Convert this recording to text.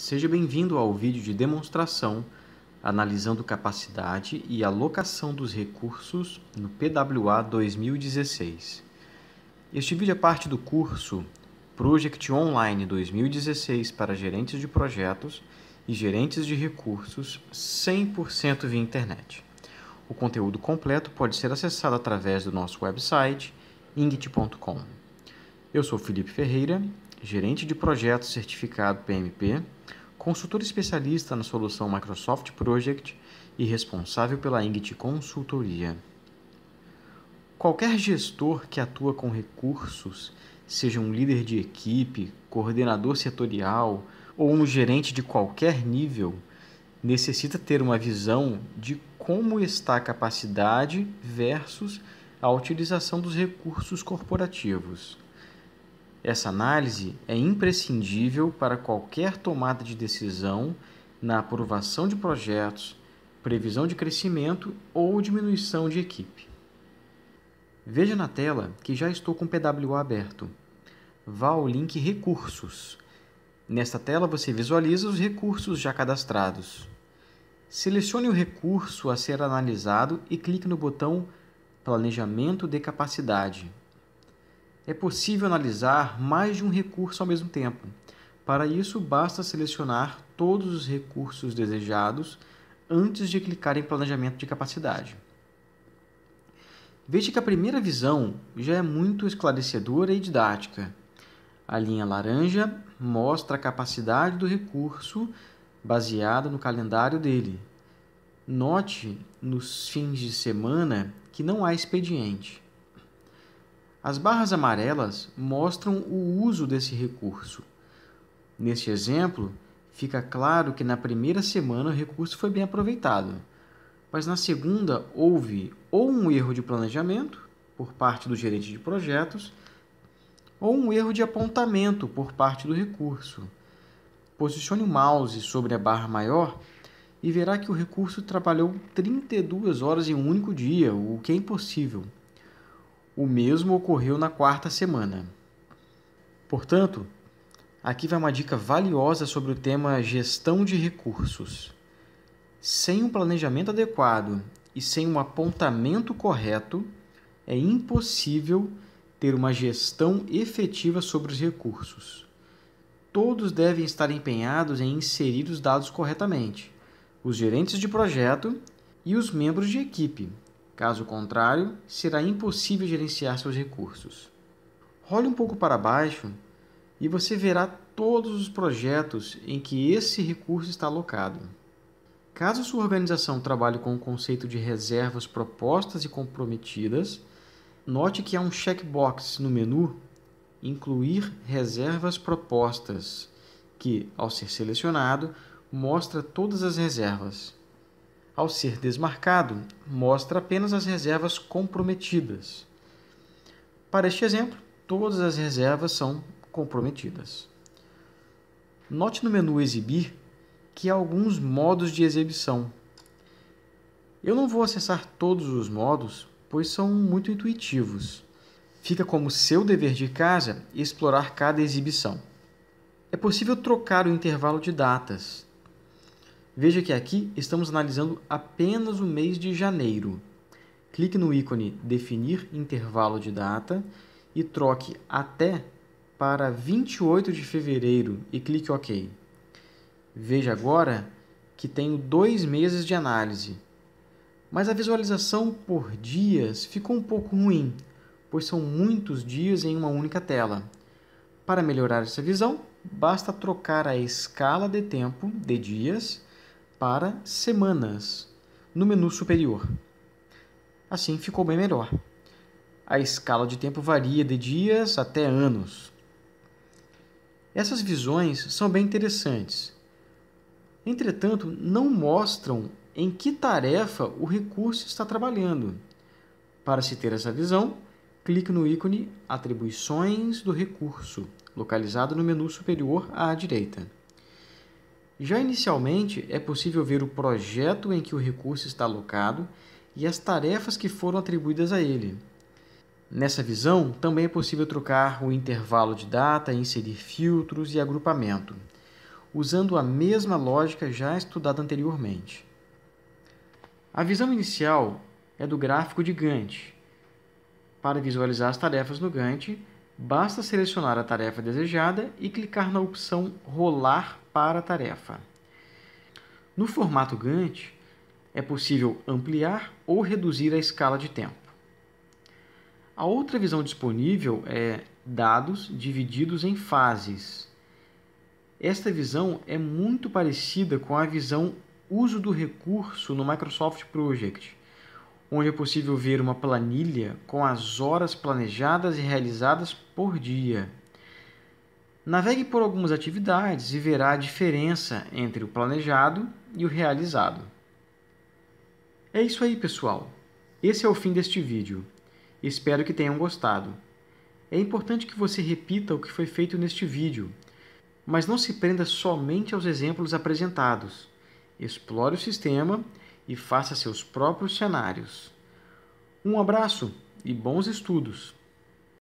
Seja bem-vindo ao vídeo de demonstração analisando capacidade e alocação dos recursos no PWA 2016. Este vídeo é parte do curso Project Online 2016 para gerentes de projetos e gerentes de recursos 100% via internet. O conteúdo completo pode ser acessado através do nosso website ingit.com. Eu sou Felipe Ferreira gerente de projeto certificado PMP, consultor especialista na solução Microsoft Project e responsável pela Ingit Consultoria. Qualquer gestor que atua com recursos, seja um líder de equipe, coordenador setorial ou um gerente de qualquer nível, necessita ter uma visão de como está a capacidade versus a utilização dos recursos corporativos. Essa análise é imprescindível para qualquer tomada de decisão na aprovação de projetos, previsão de crescimento ou diminuição de equipe. Veja na tela que já estou com o PWA aberto. Vá ao link Recursos. Nesta tela você visualiza os recursos já cadastrados. Selecione o recurso a ser analisado e clique no botão Planejamento de Capacidade é possível analisar mais de um recurso ao mesmo tempo. Para isso, basta selecionar todos os recursos desejados antes de clicar em Planejamento de Capacidade. Veja que a primeira visão já é muito esclarecedora e didática. A linha laranja mostra a capacidade do recurso baseada no calendário dele. Note nos fins de semana que não há expediente. As barras amarelas mostram o uso desse recurso. Neste exemplo, fica claro que na primeira semana o recurso foi bem aproveitado, mas na segunda houve ou um erro de planejamento por parte do gerente de projetos ou um erro de apontamento por parte do recurso. Posicione o mouse sobre a barra maior e verá que o recurso trabalhou 32 horas em um único dia, o que é impossível. O mesmo ocorreu na quarta semana. Portanto, aqui vai uma dica valiosa sobre o tema gestão de recursos. Sem um planejamento adequado e sem um apontamento correto, é impossível ter uma gestão efetiva sobre os recursos. Todos devem estar empenhados em inserir os dados corretamente, os gerentes de projeto e os membros de equipe, Caso contrário, será impossível gerenciar seus recursos. Role um pouco para baixo e você verá todos os projetos em que esse recurso está alocado. Caso sua organização trabalhe com o conceito de reservas propostas e comprometidas, note que há um checkbox no menu Incluir reservas propostas, que, ao ser selecionado, mostra todas as reservas ao ser desmarcado, mostra apenas as reservas comprometidas. Para este exemplo, todas as reservas são comprometidas. Note no menu Exibir que há alguns modos de exibição. Eu não vou acessar todos os modos, pois são muito intuitivos. Fica como seu dever de casa explorar cada exibição. É possível trocar o intervalo de datas, Veja que aqui estamos analisando apenas o mês de janeiro. Clique no ícone Definir intervalo de data e troque até para 28 de fevereiro e clique OK. Veja agora que tenho dois meses de análise, mas a visualização por dias ficou um pouco ruim, pois são muitos dias em uma única tela. Para melhorar essa visão, basta trocar a escala de tempo de dias para semanas no menu superior. Assim ficou bem melhor. A escala de tempo varia de dias até anos. Essas visões são bem interessantes. Entretanto, não mostram em que tarefa o recurso está trabalhando. Para se ter essa visão, clique no ícone Atribuições do recurso, localizado no menu superior à direita. Já inicialmente, é possível ver o projeto em que o recurso está alocado e as tarefas que foram atribuídas a ele. Nessa visão, também é possível trocar o intervalo de data, inserir filtros e agrupamento, usando a mesma lógica já estudada anteriormente. A visão inicial é do gráfico de Gantt. Para visualizar as tarefas no Gantt, Basta selecionar a tarefa desejada e clicar na opção Rolar para a tarefa. No formato Gantt, é possível ampliar ou reduzir a escala de tempo. A outra visão disponível é dados divididos em fases. Esta visão é muito parecida com a visão uso do recurso no Microsoft Project, onde é possível ver uma planilha com as horas planejadas e realizadas por dia. Navegue por algumas atividades e verá a diferença entre o planejado e o realizado. É isso aí, pessoal. Esse é o fim deste vídeo. Espero que tenham gostado. É importante que você repita o que foi feito neste vídeo, mas não se prenda somente aos exemplos apresentados. Explore o sistema e faça seus próprios cenários. Um abraço e bons estudos!